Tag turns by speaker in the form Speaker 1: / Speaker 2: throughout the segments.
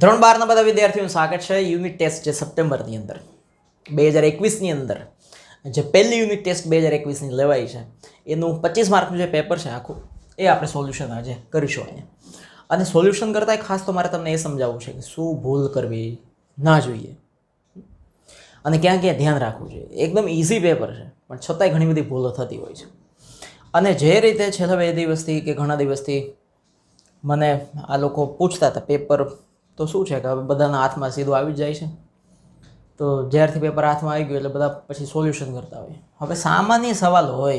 Speaker 1: ધોરણ બારના બધા વિદ્યાર્થીઓનું સ્વાગત છે યુનિટ ટેસ્ટ જે સપ્ટેમ્બરની અંદર બે હજાર એકવીસની અંદર જે પહેલી યુનિટ ટેસ્ટ બે હજાર એકવીસની લેવાઈ છે એનું પચીસ માર્કનું જે પેપર છે આખું એ આપણે સોલ્યુશન આજે કરીશું અહીંયા અને સોલ્યુશન કરતાં ખાસ તો મારે તમને એ સમજાવવું છે કે શું ભૂલ કરવી ના જોઈએ અને ક્યાં ક્યાં ધ્યાન રાખવું જોઈએ એકદમ ઇઝી પેપર છે પણ છતાંય ઘણી બધી ભૂલો થતી હોય છે અને જે રીતે છેલ્લા બે દિવસથી કે ઘણા દિવસથી મને આ લોકો પૂછતા હતા પેપર તો શું છે કે હવે બધાના હાથમાં સીધું આવી જાય છે તો જ્યારથી પેપર હાથમાં આવી ગયું એટલે બધા પછી સોલ્યુશન કરતા હોય હવે સામાન્ય સવાલ હોય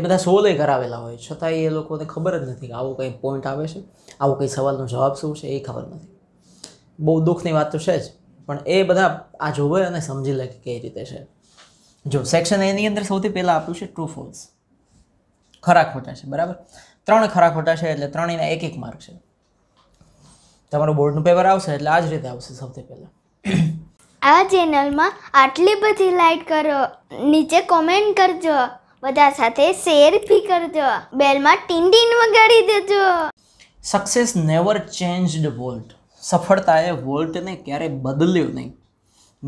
Speaker 1: એ બધા સોલે કરાવેલા હોય છતાં એ લોકોને ખબર જ નથી કે આવું કંઈ પોઈન્ટ આવે છે આવું કંઈ સવાલનો જવાબ શું છે એ ખબર નથી બહુ દુઃખની વાત તો છે જ પણ એ બધા આ જોવે અને સમજી લે કે કઈ રીતે છે જો સેક્શન એની અંદર સૌથી પહેલાં આપ્યું છે ટ્રુ ફોલ્સ ખરા ખોટા છે બરાબર ત્રણ ખરા ખોટા છે એટલે ત્રણેયના એક એક માર્ક છે તમારું બોર્ડનું પેપર આવશે એટલે આ જ રીતે આવશે સૌથી પહેલાં આ ચેનલમાં આટલી બધી લાઈક કરો નીચે કોમેન્ટ કરજો બધા સાથે શેર બી કરજો બેલમાં ટીંડીન વગાડી દેજો સક્સેસ નેવર ચેન્જડ વોલ્ટ સફળતાએ વોલ્ટને ક્યારેય બદલ્યું નહીં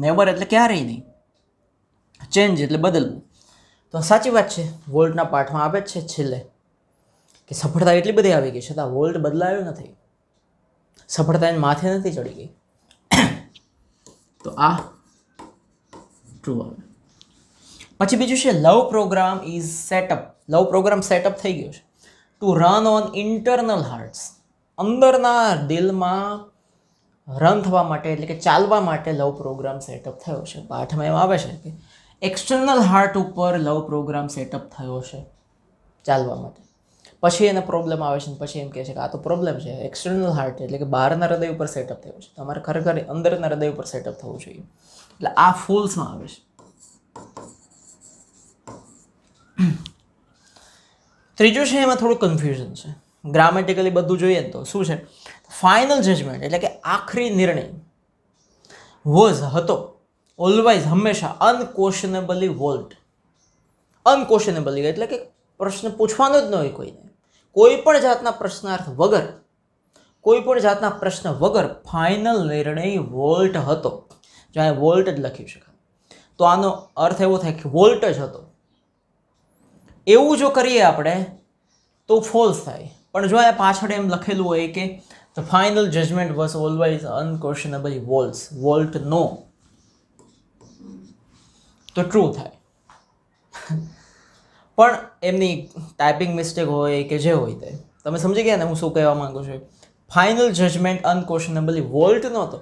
Speaker 1: નેવર એટલે ક્યારેય નહીં ચેન્જ એટલે બદલવું તો સાચી વાત છે વોલ્ટના પાઠમાં આપે છે છેલ્લે કે સફળતા એટલી બધી આવી ગઈ છતાં વોલ્ટ બદલાયો નથી સફળતા એને માથે નથી ચડી ગઈ તો આ ટ્રુ આવે પછી બીજું છે love program is setup love program setup થઈ ગયો છે to run on internal hearts અંદરના દિલમાં રન થવા માટે એટલે કે ચાલવા માટે લવ પ્રોગ્રામ સેટઅપ થયો છે પાઠમાં એમ આવે છે કે એક્સટર્નલ હાર્ટ ઉપર લવ પ્રોગ્રામ સેટઅપ થયો છે ચાલવા માટે પછી એને પ્રોબ્લેમ આવે છે પછી એમ કહે છે કે આ તો પ્રોબ્લેમ છે એક્સટર્નલ હાર્ટ એટલે કે બહારના હૃદય ઉપર સેટઅપ થયો છે તમારે ખરેખર અંદરના હૃદય ઉપર સેટઅપ થવું જોઈએ એટલે આ ફૂલ્સમાં આવે છે ત્રીજું છે એમાં થોડું કન્ફ્યુઝન છે ગ્રામેટિકલી બધું જોઈએ ને તો શું છે ફાઇનલ જજમેન્ટ એટલે કે આખરી નિર્ણય વોઝ હતો ઓલવાઇઝ હંમેશા અનક્વેશ્ચનેબલી વોલ્ટ અનક્વેશ્ચનેબલી એટલે કે પ્રશ્ન પૂછવાનો જ ન હોય કોઈને કોઈ પણ જાતના પ્રશ્નાર્થ વગર કોઈ પણ જાતના પ્રશ્ન વગર ફાઇનલ નિર્ણય વોલ્ટ હતો જ્યાં વોલ્ટ જ લખી શકાય તો આનો અર્થ એવો થાય કે વોલ્ટ જ હતો એવું જો કરીએ આપણે તો ફોલ્સ થાય પણ જો અહીંયા પાછળ એમ લખેલું હોય કે the final judgement was always unquestionable walls Walt નો તો ટ્રુ થાય પણ એમની ટાઈપિંગ મિસ્ટેક હોય કે જે હોય તે તમે સમજી ગયા ને હું શું કહેવા માગું છું ફાઇનલ જજમેન્ટ અનક્વેશ્ચનેબલી વોલ્ટ નહોતો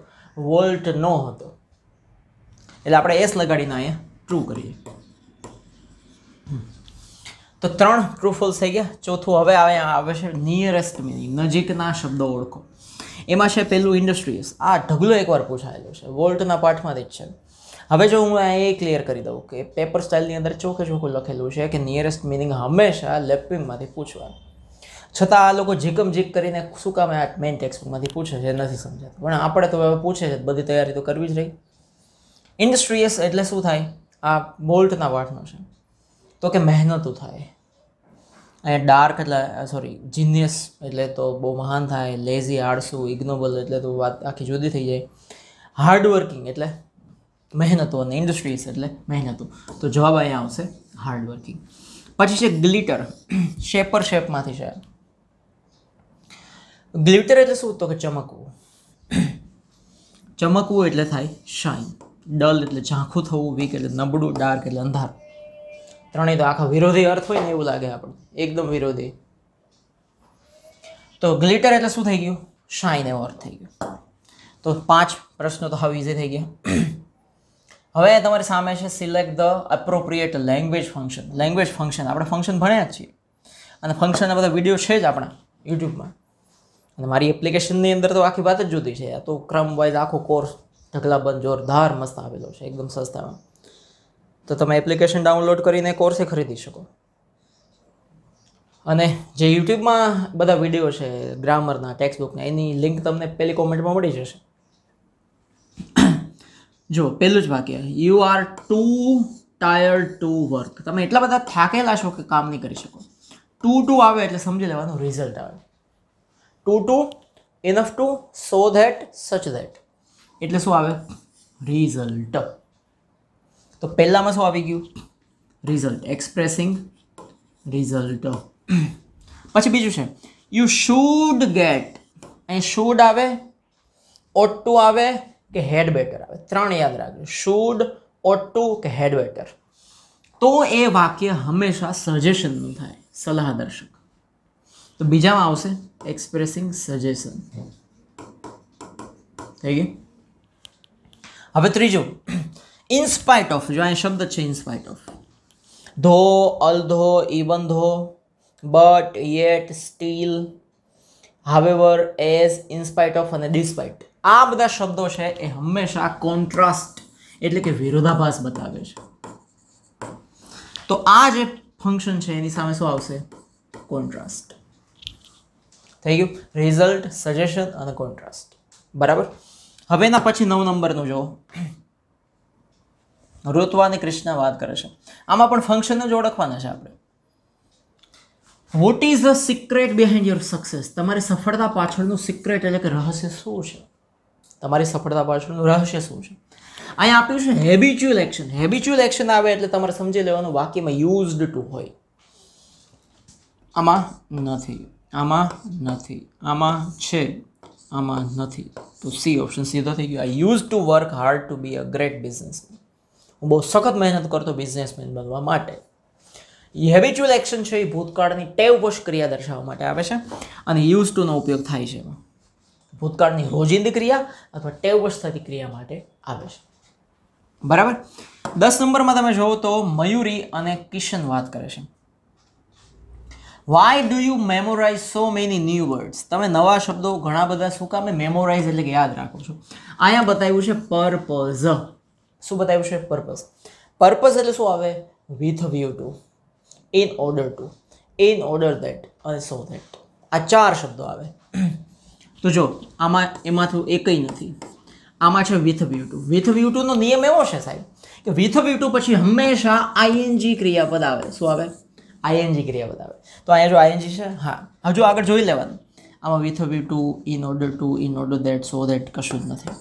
Speaker 1: વોલ્ટ નો હતો એટલે આપણે એસ લગાડીને અહીંયા ટ્રુ કરીએ તો ત્રણ ટ્રુ ફોલ્સ થઈ ગયા ચોથું હવે આવે આવે છે નિયરેસ્ટ મિનિંગ નજીકના શબ્દો ઓળખો એમાં છે પહેલું ઇન્ડસ્ટ્રીઝ આ ઢગલો એકવાર પૂછાયેલો છે વોલ્ટના પાઠમાંથી જ છે હવે જો હું આ એ ક્લિયર કરી દઉં કે પેપર સ્ટાઇલની અંદર ચોખે ચોખ્ખું લખેલું છે કે નિયરેસ્ટ મિનિંગ હંમેશા લેફ્ટવિંગમાંથી પૂછવાનું છતાં આ લોકો જીકમ જીક કરીને શું કામ આ મેઇન ટેક્સ્ટમાંથી પૂછે છે નથી સમજાતું પણ આપણે તો હવે પૂછે છે બધી તૈયારી તો કરવી જ રહી ઇન્ડસ્ટ્રીયસ એટલે શું થાય આ બોલ્ટના પાઠનો છે તો કે મહેનતું થાય અને ડાર્ક એટલે સોરી જીનિયસ એટલે તો બહુ મહાન થાય લેઝી આળસુ ઇગ્નોબલ એટલે તો વાત આખી જુદી થઈ જાય હાર્ડવર્કિંગ એટલે મહેનતો અને ઇન્ડસ્ટ્રીઝ એટલે મહેનતો તો જવાબ અહીંયા આવશે હાર્ડવર્કિંગ પછી છે ગ્લિટર શેપર શેપમાંથી છે ગ્લિટર એટલે શું તો કે ચમકવું ચમકવું એટલે થાય શાઇન ડલ એટલે ઝાંખું થવું વીક એટલે નબળું ડાર્ક એટલે અંધાર ત્રણેય તો આખા વિરોધી અર્થ હોય ને એવું લાગે આપણને એકદમ વિરોધી તો ગ્લિટર એટલે શું થઈ ગયું શાઇન એવો અર્થ થઈ ગયો તો પાંચ પ્રશ્નો તો હવે ઇઝી થઈ ગયા હવે તમારી સામે છે select the appropriate language function language function આપણે ફંક્શન ભણ્યા જ છીએ અને ફંક્શનના બધા વિડીયો છે જ આપણા યુટ્યુબમાં અને મારી એપ્લિકેશનની અંદર તો આખી વાત જ જુદી છે તો ક્રમ વાઇઝ આખો કોર્સ ઢગલાબંધ જોરદાર મસ્ત આવેલો છે એકદમ સસ્તામાં તો તમે એપ્લિકેશન ડાઉનલોડ કરીને કોર્સે ખરીદી શકો અને જે યુટ્યુબમાં બધા વિડીયો છે ગ્રામરના ટેક્સ્ટ બુકના એની લિંક તમને પહેલી કોમેન્ટમાં મળી જશે જો પહેલું જ વાક્ય you are too tired to work તમે એટલા બધા થાકેલા છો કે કામ નહીં કરી શકો ટુ ટુ આવે એટલે સમજી લેવાનું રિઝલ્ટ આવે too to enough to so that such that એટલે શું આવે રિઝલ્ટ તો પહેલાંમાં શું આવી ગયું રિઝલ્ટ એક્સપ્રેસિંગ રિઝલ્ટ પછી બીજું છે યુ શુડ ગેટ અહીં શુડ આવે ઓટ ટુ આવે के हेड बेटर आए त्राण याद रख शूड ओटू के हेड बेटर तो ये वाक्य हमेशा सजेशन थे सलाह दर्शक तो बीजा में आवश्यक सजेशन थी गई हम तीजो इंस्पाइट ऑफ जो अ शब्द है in spite of though although even though but yet still however as in spite of अने डिस्पाइट આ બધા શબ્દો છે એ હંમેશા કોન્ટ્રાસ્ટ એટલે કે વિરોધાભાસ બતાવે છે તો આ જે ફંક્શન છે એની સામે શું આવશે કોન્ટ્રાસ્ટ થઈ ગયું રિઝલ્ટ સજેશન અને કોન્ટ્રાસ્ટ બરાબર હવેના પછી નવ નંબરનું જો ઋત્વા અને કૃષ્ણ વાત કરે છે આમાં પણ ફંક્શનને જ ઓળખવાના છે આપણે what is the secret behind your success તમારી સફળતા પાછળનું સિક્રેટ એટલે કે રહસ્ય શું છે તમારી સફળતા પાછળનું રહસ્ય શું છે અહીંયા આપ્યું છે હેબિચ્યુઅલ એક્શન હેબિચ્યુઅલ એક્શન આવે એટલે તમારે સમજી લેવાનું વાક્યમાં યુઝડ ટુ હોય આમાં નથી આમાં નથી આમાં છે આમાં નથી તો સી ઓપ્શન સીધો થઈ ગયો I use to work hard to be a great business હું બહુ સખત મહેનત કરતો બિઝનેસમેન બનવા માટે હેબિચ્યુઅલ એક્શન છે એ ભૂતકાળની ટેવપોષ ક્રિયા દર્શાવવા માટે આવે છે અને યુઝ ટુનો ઉપયોગ થાય છે એમાં ભૂતકાળની રોજિંદી ક્રિયા અથવા ટેવશ થતી ક્રિયા માટે આવે છે બરાબર દસ નંબરમાં તમે જુઓ તો મયુરી અને કિશન વાત કરે છે why do you memorise so many new words તમે નવા શબ્દો ઘણા બધા શું કામે મેમોરાઇઝ એટલે કે યાદ રાખો છો અહીંયા બતાવ્યું છે પર્પઝ શું બતાવ્યું છે પર્પઝ પર્પઝ એટલે શું આવે with view to in order to in order that અને સો ધેટ આ ચાર શબ્દો આવે તો જો આમાં એમાંથી એક કંઈ નથી આમાં છે with view to with view ટુનો નિયમ એવો છે સાહેબ કે વિથ વ્યુ ટુ પછી હંમેશા આઈએનજી ક્રિયાપદ આવે શું આવે આઈએનજી ક્રિયાપદ આવે તો અહીંયા જો આઈએનજી છે હા હજુ આગળ જોઈ લેવાનું આમાં with view to in order to in order that so that કશું જ નથી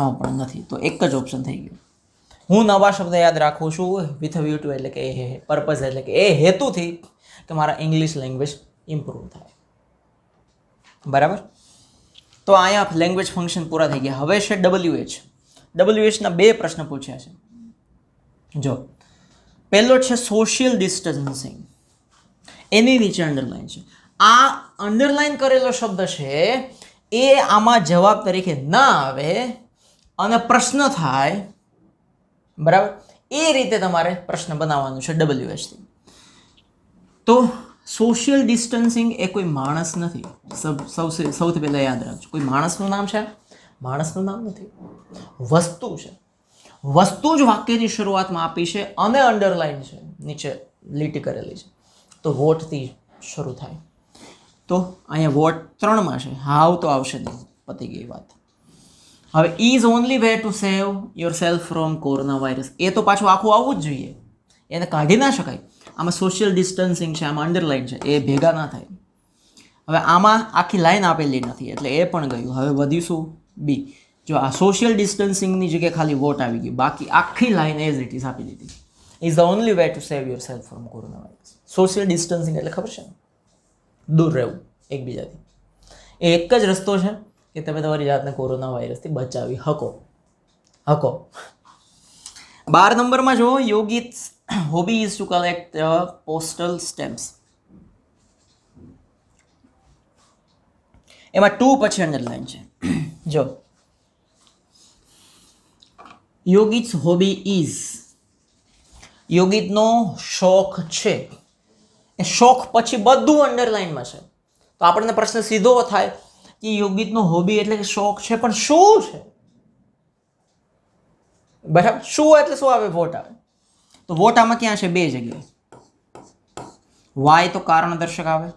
Speaker 1: આમાં પણ નથી તો એક જ ઓપ્શન થઈ ગયું હું નવા શબ્દ યાદ રાખું છું વિથ વ્યુ ટુ એટલે કે એ પર્પઝ એટલે કે એ હેતુથી કે મારા ઇંગ્લિશ લેંગ્વેજ ઇમ્પ્રૂવ થાય બરાબર તો અહીંયા લેંગ્વેજ ફંક્શન પૂરા થઈ ગયા હવે છે ડબલ્યુ એચ ડબલ્યુ એચના બે પ્રશ્ન પૂછ્યા છે જો પહેલો છે સોશિયલ ડિસ્ટન્સિંગ એની નીચે અંડરલાઇન છે આ અંડરલાઇન કરેલો શબ્દ છે એ આમાં જવાબ તરીકે ના આવે અને પ્રશ્ન થાય બરાબર એ રીતે તમારે પ્રશ્ન બનાવવાનો છે ડબલ્યુ એચથી તો સોશિયલ ડિસ્ટન્સિંગ એ કોઈ માણસ નથી સૌથી સૌથી પહેલાં યાદ રાખજો કોઈ માણસનું નામ છે માણસનું નામ નથી વસ્તુ છે વસ્તુ જ વાક્યની શરૂઆતમાં આપી છે અને અંડરલાઇન છે નીચે લીટી કરેલી છે તો વોટથી શરૂ થાય તો અહીંયા વોટ ત્રણમાં છે હાવ તો આવશે નહીં પતી ગઈ વાત હવે is only way to save your self from corona virus એ તો પાછું આખું આવવું જ જોઈએ એને કાઢી ના શકાય આમાં સોશિયલ ડિસ્ટન્સિંગ છે આમાં અંડરલાઇન છે એ ભેગા ના થાય હવે આમાં આખી લાઈન આપેલી નથી એટલે એ પણ ગયું હવે વધીશું બી જો આ સોશિયલ ડિસ્ટન્સિંગની જગ્યાએ ખાલી વોટ આવી ગયું બાકી આખી લાઈન એઝ ઇટ ઇઝ આપી દીધી is the only way to save your self from corona virus social distancing એટલે ખબર છે દૂર રહેવું એકબીજાથી એ એક જ રસ્તો છે કે તમે તમારી જાતને કોરોના વાયરસથી બચાવી હકો હકો બાર નંબરમાં જુઓ યોગી hobby is to collect uh, postal stamps એમાં ટુ પછી અંડરલાઈન છે જો યોગિત્સ હોબી ઇઝ યોગિતનો શોખ છે એ શોખ પછી બધું અંડરલાઈનમાં છે તો આપણને પ્રશ્ન સીધો થાય કે યોગિતનો હોબી એટલે કે શોખ છે પણ શું છે બરાબર શું એટલે શું આવે વોટ આવે તો વોટ આમાં ક્યાં છે બે જગ્યાએ વાય તો કારણ દર્શક આવે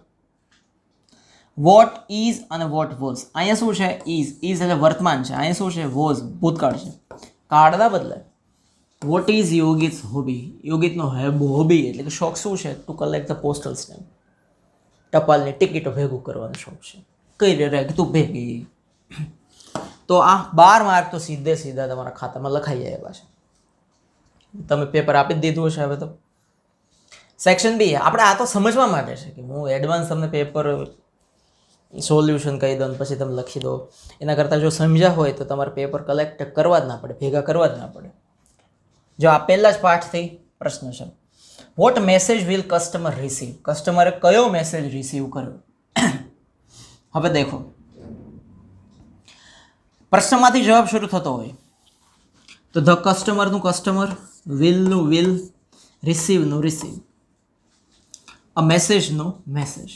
Speaker 1: વોટ ઇઝ અને વોટ વોઝ અહીંયા શું છે ઇઝ ઇઝ એટલે વર્તમાન છે અહીંયા શું છે વોઝ ભૂતકાળ છે કાળના બદલે વોટ ઇઝ યોગિત હોબી યોગિતનો હોબી એટલે કે શોખ શું છે to collect the postal stamp ટપાલની ટિકિટો ભેગું કરવાનો શોખ છે કઈ રે તું ભેગી તો આ બાર માર્ક તો સીધે સીધા તમારા ખાતામાં લખાઈ જાય એવા છે તમે પેપર આપી જ દીધું હશે હવે તો સેક્શન બી આપણે આ તો સમજવા માટે છે કે હું એડવાન્સ તમને પેપર સોલ્યુશન કહી દઉં પછી તમે લખી દો એના કરતાં જો સમજ્યા હોય તો તમારે પેપર કલેક્ટ કરવા જ ના પડે ભેગા કરવા જ ના પડે જો આ પહેલાં જ પાઠથી પ્રશ્ન છે what message will customer receive કસ્ટમરે કયો મેસેજ રિસીવ કર્યો હવે દેખો પ્રશ્નમાંથી જવાબ શરૂ થતો હોય તો ધ કસ્ટમરનું કસ્ટમર વિલનું વિલ રિસીવનું રિસીવ અ મેસેજનું મેસેજ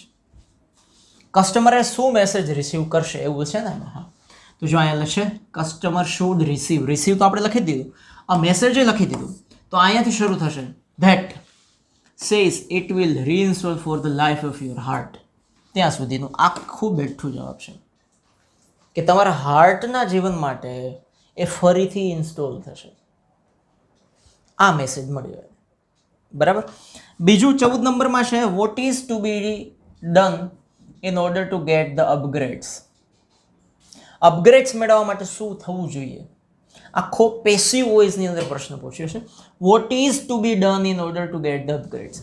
Speaker 1: કસ્ટમરે શું મેસેજ રિસીવ કરશે એવું છે ને એમાં તો જો અહીંયા લખશે કસ્ટમર શુડ રિસીવ રિસીવ તો આપણે લખી દીધું આ મેસેજે લખી દીધું તો અહીંયાથી શરૂ થશે that says it will reinstall for the life of your heart ત્યાં સુધીનું આખું બેઠું જવાબ છે કે તમારા હાર્ટના જીવન માટે એ ફરીથી ઇન્સ્ટોલ થશે આ મેસેજ મળ્યો બરાબર બીજું ચૌદ નંબરમાં છે what is to be done in order to get the upgrades upgrades મેળવવા માટે શું થવું જોઈએ આખો પેસિવ વોઇસની અંદર પ્રશ્ન પૂછ્યો છે what is to be done in order to get the upgrades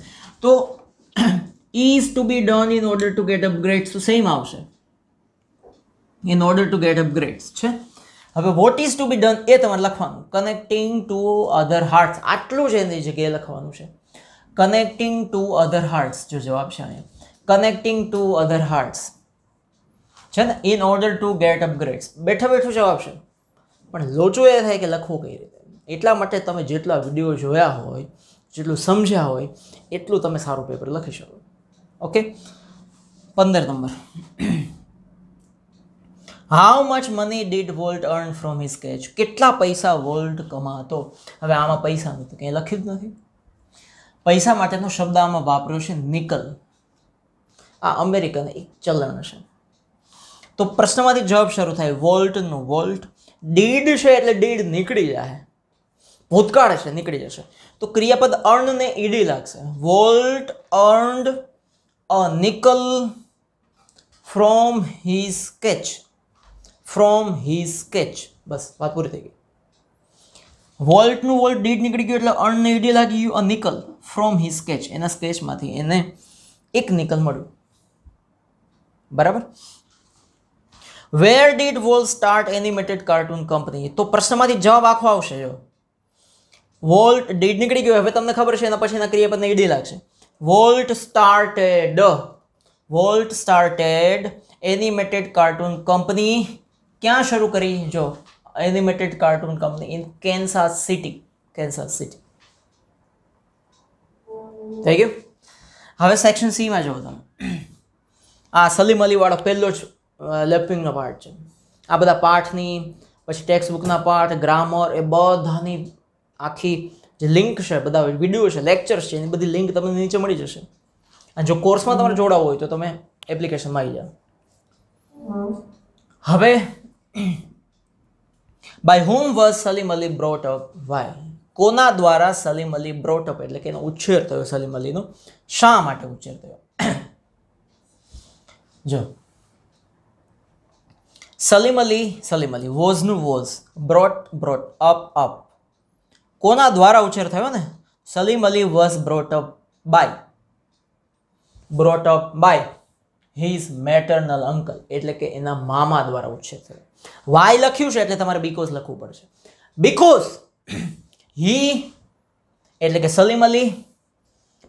Speaker 1: તો is to be done in order to get upgrades તો સેમ આવશે in order to get upgrades છે હવે what is to be done એ તમારે લખવાનું connecting to other hearts આટલું જ એની જગ્યાએ લખવાનું છે કનેક્ટિંગ ટુ અધર હાર્ટ્સ જો જવાબ છે અહીંયા કનેક્ટિંગ ટુ અધર હાર્ટ્સ છે ને in order to get upgrades બેઠા બેઠું જવાબ છે પણ લોચો એ થાય કે લખવું કઈ રીતે એટલા માટે તમે જેટલા વિડીયો જોયા હોય જેટલું સમજ્યા હોય એટલું તમે સારું પેપર લખી શકો ઓકે પંદર number how much money did Walt earn from his catch કેટલા પૈસા વોલ્ટ કમાતો હવે આમાં પૈસા નથી કંઈ લખ્યું જ નથી પૈસા માટેનો શબ્દ આમાં વાપર્યો છે નિકલ આ અમેરિકન એક ચલણ છે તો પ્રશ્નમાંથી જવાબ શરૂ થાય વોલ્ટનો વોલ્ટ ડીડ છે એટલે ડીડ નીકળી જાય ભૂતકાળ છે નીકળી જશે તો ક્રિયાપદ અર્ણને ઈડી લાગશે Walt earned a nickel from his sketch from he sketch બસ વાત પૂરી થઈ ગઈ વોલ્ટનું વોલ્ટ ડીડ નીકળી ગયું એટલે અર્ન ઈડી લાગી ગયું a nickel from he sketch એના સ્કેચમાંથી એને એક નિકલ મળ્યું બરાબર where did Walt start animated cartoon company તો પ્રશ્નમાંથી જવાબ આખો આવશે જો વોલ્ટ ડીડ નીકળી ગયો હવે તમને ખબર છે એના પછી એના ક્રિયાપદને ઈડી લાગશે Walt started Walt started animated cartoon company ક્યાં શરૂ કરી જો animated cartoon company in Kansas City Kansas City થઈ ગયું હવે સેક્શન સીમાં જુઓ તમે આ સલીમ અલીવાળો પહેલો જ લેપિંગનો પાર્ટ છે આ બધા પાઠની પછી ટેક્સ્ટ બુકના પાઠ ગ્રામર એ બધાની આખી જે લિંક છે બધા વિડીયો છે લેક્ચર્સ છે એની બધી લિંક તમને નીચે મળી જશે અને જો કોર્સમાં તમારે જોડાવવું હોય તો તમે એપ્લિકેશનમાં આવી જાઓ હવે by whom was Salim Ali brought up by કોના દ્વારા સલીમ અલી બ્રોટ અપ એટલે કે એનો ઉછેર થયો સલીમ અલીનો શા માટે ઉછેર થયો જો સલીમ અલી સલીમ અલી વોઝનું was brought brought up up કોના દ્વારા ઉછેર થયો ને Salim Ali was brought up by brought up by his maternal uncle એટલે કે એના મામા દ્વારા ઉછેર થયો વાય લખ્યું છે એટલે તમારે બીકોઝ લખવું પડશે બિકોઝ હી એટલે કે સલીમ અલી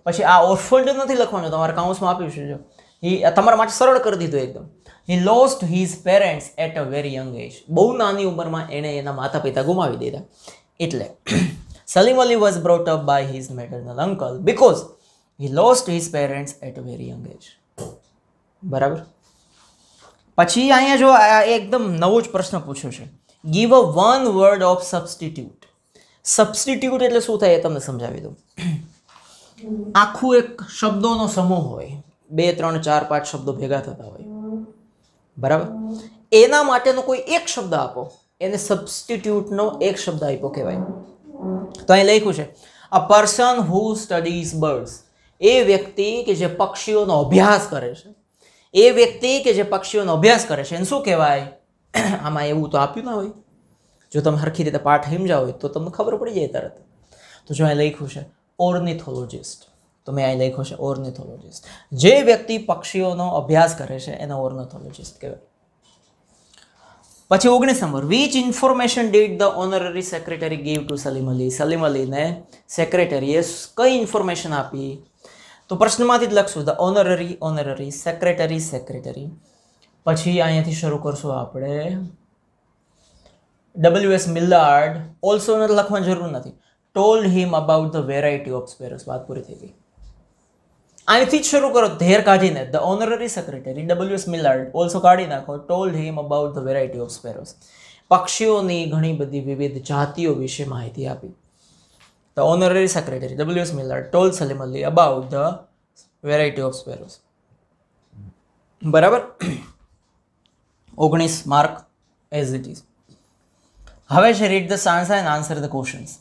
Speaker 1: પછી આ ઓર્ફન્ડ નથી લખવાનું તમારે કાઉન્સમાં આપ્યું છે જો હી તમારા માટે સરળ કરી દીધું એકદમ he lost his parents at a very young age બહુ નાની ઉંમરમાં એણે એના માતા પિતા ગુમાવી દીધા એટલે Salim Ali was brought up by his maternal uncle because he lost his parents at a very young age બરાબર પછી અહીંયા જો એકદમ નવો જ પ્રશ્ન પૂછ્યો છે give a one word of substitute substitute એટલે શું થાય એ તમને સમજાવી દઉં આખું એક શબ્દોનો સમૂહ હોય બે ત્રણ ચાર પાંચ શબ્દો ભેગા થતા હોય બરાબર એના માટેનો કોઈ એક શબ્દ આપો એને સબસ્ટિટ્યુટનો એક શબ્દ આપ્યો કહેવાય તો અહીં લખ્યું છે a person who studies birds એ વ્યક્તિ કે જે પક્ષીઓનો અભ્યાસ કરે છે એ વ્યક્તિ કે જે પક્ષીઓનો અભ્યાસ કરે છે એને શું કહેવાય આમાં એવું તો આપ્યું ના હોય જો તમે સરખી રીતે પાઠ સમજાવો હોય તો તમને ખબર પડી જાય તરત તો જો અહીં લખ્યું છે ઓર્નિથોલોજિસ્ટ તો મેં અહીં લખ્યું છે ઓર્નિથોલોજિસ્ટ જે વ્યક્તિ પક્ષીઓનો અભ્યાસ કરે છે એને ઓર્નિથોલોજિસ્ટ કહેવાય પછી ઓગણીસ number which information did the honorary secretary give to Salim Ali Salim અલીને સેક્રેટરીએ કઈ ઇન્ફોર્મેશન આપી તો પ્રશ્નમાંથી જ લખશું the honorary honorary secretary secretary પછી અહીંયાથી શરૂ કરશું આપણે ડબલ્યુ એસ મિલ્લાર્ડ ઓલ્સો લખવાની જરૂર નથી told him about the variety of sparrows વાત પૂરી થઈ ગઈ અહીંથી જ શરૂ કરો ધેર કાઢીને the honorary secretary W S Millard also કાઢી નાખો told him about the variety of sparrows પક્ષીઓની ઘણી બધી વિવિધ જાતિઓ વિશે માહિતી આપી the Honorary Secretary W. S. Miller told Salim Ali about the variety of sparrows. બરાબર ઓગણીસ માર્ક એઝ ઇટ ઇઝ હવે છે read the stanza and answer the questions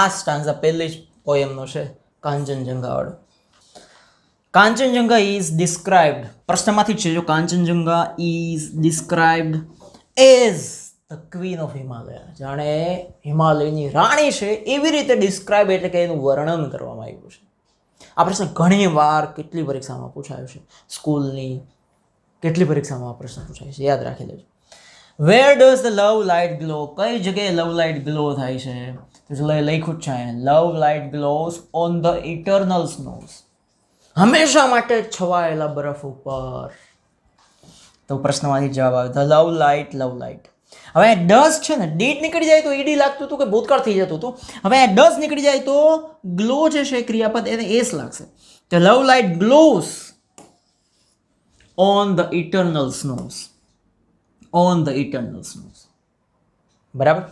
Speaker 1: આ સ્ટાન્સા પહેલી જ પોએમનો છે કાંચનજંઘાવાળો કાંચનજંઘા ઇઝ ડિસ્ક્રાઇબ્ડ પ્રશ્નમાંથી જ છે જો Kanchenjunga is described as the queen of Himalaya જાણે હિમાલયની રાણી છે એવી રીતે ડિસ્ક્રાઇબ એટલે કે એનું વર્ણન કરવામાં આવ્યું છે આ પ્રશ્ન ઘણી વાર કેટલી પરીક્ષામાં પૂછાયો છે સ્કૂલની કેટલી પરીક્ષામાં આ પ્રશ્ન પૂછાય છે યાદ રાખી લેજો where does the love light glow કઈ જગ્યાએ લવ લાઇટ ગ્લો થાય છે તો લખ્યું જ છે love light glows on the eternal snows હંમેશા માટે છવાયેલા બરફ ઉપર તો પ્રશ્નમાંથી જવાબ આવે the love light love light હવે ડસ છે ને ડેટ નીકળી જાય તો ઈડી લાગતું હતું કે ભૂતકાળ થઈ જતું હતું હવે ડસ નીકળી જાય તો ગ્લો જે છે ક્રિયાપદ એને એસ લાગશે તો love light glows on the eternal snows on the eternal snows બરાબર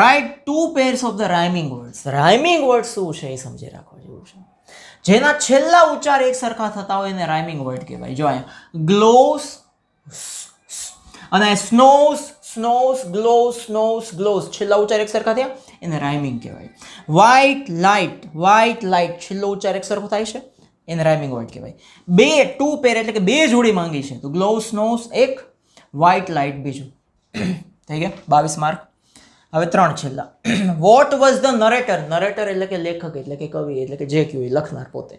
Speaker 1: right two pairs of the rhyming words rhyming word શું છે એ સમજી રાખવા જેવું છે જેના છેલ્લા ઉચ્ચાર એક સરખા થતા હોય એને રાઇમિંગ વર્ડ કહેવાય જો અહીંયા ગ્લોસ અને snows snows glow snows glows છેલ્લા ઉચ્ચાર એક સરખા થયા એને રાઇમિંગ કહેવાય વ્હાઇટ લાઇટ વ્હાઇટ લાઇટ છેલ્લો ઉચ્ચાર એક સરખો થાય છે એને રાઇમિંગ વર્ડ કહેવાય બે ટુ પેર એટલે કે બે જોડી માંગી છે તો ગ્લોવ સ્નોઝ એક વ્હાઇટ લાઇટ બીજું થઈ ગયા બાવીસ માર્ક હવે ત્રણ છેલ્લા what was the narrator narrator એટલે કે લેખક એટલે કે કવિ એટલે કે જે કહેવાય લખનાર પોતે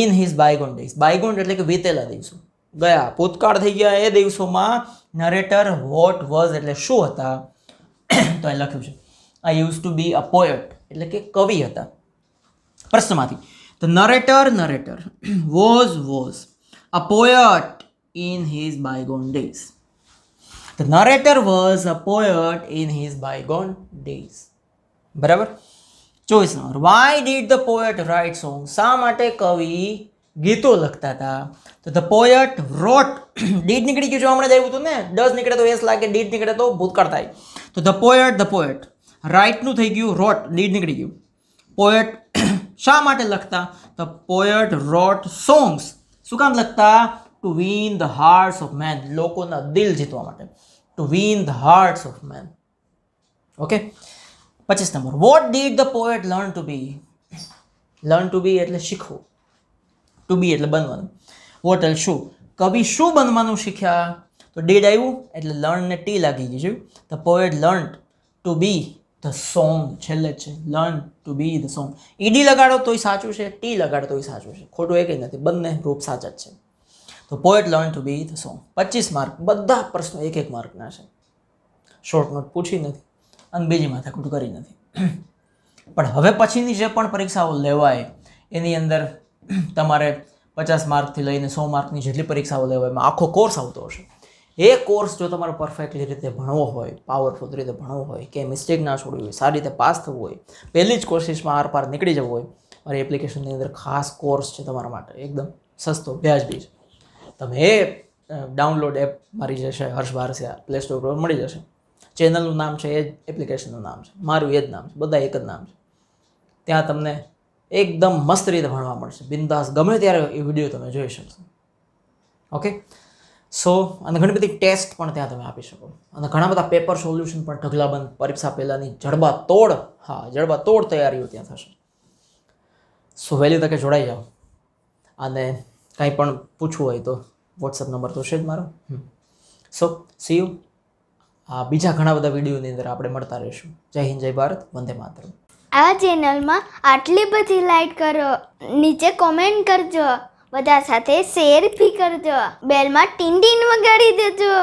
Speaker 1: in his bygone days bygone એટલે કે વીતેલા દિવસો ગયા ભૂતકાળ થઈ ગયા એ દિવસોમાં નરેટર વોટ વોઝ એટલે શું હતા તો એ લખ્યું છે I use to be a poet એટલે કે કવિ હતા પ્રશ્નમાંથી તો narrator narrator was was a poet in his bygone days તો narrator was a poet in his bygone days બરાબર ચોવીસ number why did the poet write song શા માટે કવિ ગીતો લખતા હતા તો ધ પોયટ રોટ ડીટ નીકળી ગયું છે હમણાં જ આવ્યું હતું ને દસ નીકળે તો એસ લાગે ડીડ નીકળે તો ભૂતકાળ થાય તો ધ પોયટ ધ પોયટ રાઇટનું થઈ ગયું રોટ ડીડ નીકળી ગયું પોયટ શા માટે લખતા ધ પોયટ રોટ સોંગ્સ શું કામ લખતા to win the hearts of men લોકોના દિલ જીતવા માટે to win the hearts of men okay પચીસ number what did the poet learn to be learn to be એટલે શીખવું ટુ બી એટલે બનવાનું વોટલ શું કવિ શું બનવાનું શીખ્યા તો ડીડ આવ્યું એટલે લર્ન ને ટી લાગી ગઈ છે the poet learn to be the song છેલ્લે છે learn to be the song ED લગાડો તોય સાચું છે ટી લગાડો તોય સાચું છે ખોટું એ કંઈ નથી બંને રૂપ સાચા જ છે તો poet learn to be the song પચીસ માર્ક બધા પ્રશ્નો એક એક માર્કના છે શોર્ટ નોટ પૂછી નથી અને બીજી માથાકૂટ કરી નથી પણ હવે પછીની જે પણ પરીક્ષાઓ લેવાય એની અંદર તમારે પચાસ માર્કથી લઈને સો માર્કની જેટલી પરીક્ષાઓ લેવાય એમાં આખો કોર્સ આવતો હશે એ કોર્સ જો તમારે પરફેક્ટલી રીતે ભણવો હોય પાવરફુલ રીતે ભણવો હોય કે મિસ્ટેક ના છોડવી હોય સારી રીતે પાસ થવું હોય પહેલી જ કોશિશમાં આર પાર નીકળી જવું હોય મારી એપ્લિકેશનની અંદર ખાસ કોર્સ છે તમારા માટે એકદમ સસ્તો વ્યાજબી છે તમે એ ડાઉનલોડ એપ મારી જશે હર્ષ ભારસિયા પ્લે સ્ટોર પર મળી જશે ચેનલનું નામ છે એ જ એપ્લિકેશનનું નામ છે મારું એ જ નામ છે બધા એક જ નામ છે ત્યાં તમને એકદમ મસ્ત રીતે ભણવા મળશે બિંદાસ ગમે ત્યારે એ વિડીયો તમે જોઈ શકશો ઓકે સો અને ઘણી બધી ટેસ્ટ પણ ત્યાં તમે આપી શકો અને ઘણા બધા પેપર સોલ્યુશન પણ ઢગલાબંધ પરીક્ષા પહેલાંની જડબા તોડ હા જડબા તોડ તૈયારીઓ ત્યાં થશે સો વહેલી તકે જોડાઈ જાઓ અને કાંઈ પણ પૂછવું હોય તો વોટ્સઅપ નંબર તો છે જ મારો સો સી યુ બીજા ઘણા બધા વિડીયોની અંદર આપણે મળતા રહીશું જય હિન્દ જય ભારત વંદે માતરમ આ ચેનલમાં આટલી બધી લાઈક કરો નીચે કોમેન્ટ કરજો બધા સાથે શેર બી કરજો બેલમાં ટીન ટીન વગાડી દેજો